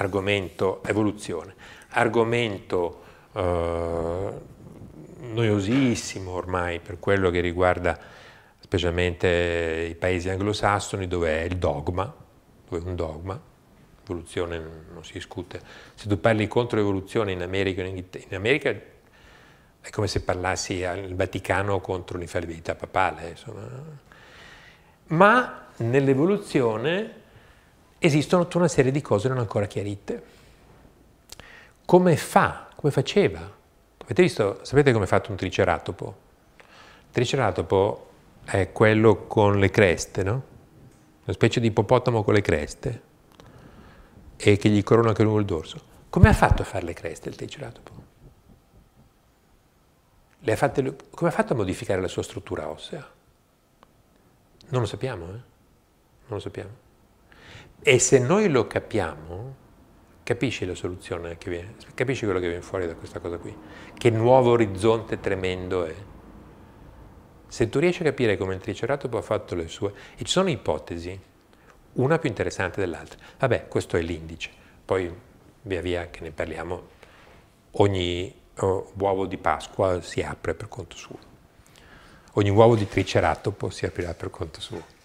argomento evoluzione, argomento eh, noiosissimo ormai per quello che riguarda specialmente i paesi anglosassoni dove è il dogma, dove è un dogma, evoluzione non si discute. Se tu parli contro l'evoluzione in America, in, America è come se parlassi al Vaticano contro l'infallibilità papale, insomma. Ma nell'evoluzione esistono tutta una serie di cose non ancora chiarite. Come fa? Come faceva? Avete visto? Sapete come è fatto un triceratopo? Il triceratopo è quello con le creste, no? Una specie di ippopotamo con le creste e che gli corona anche lungo il dorso. Come ha fatto a fare le creste il triceratopo? Ha fatte, come ha fatto a modificare la sua struttura ossea? Non lo sappiamo, eh? Non lo sappiamo. E se noi lo capiamo, capisci la soluzione che viene, capisci quello che viene fuori da questa cosa qui, che nuovo orizzonte tremendo è. Se tu riesci a capire come il Triceratopo ha fatto le sue, e ci sono ipotesi, una più interessante dell'altra. Vabbè, questo è l'indice, poi via via che ne parliamo, ogni oh, uovo di Pasqua si apre per conto suo, ogni uovo di Triceratopo si aprirà per conto suo.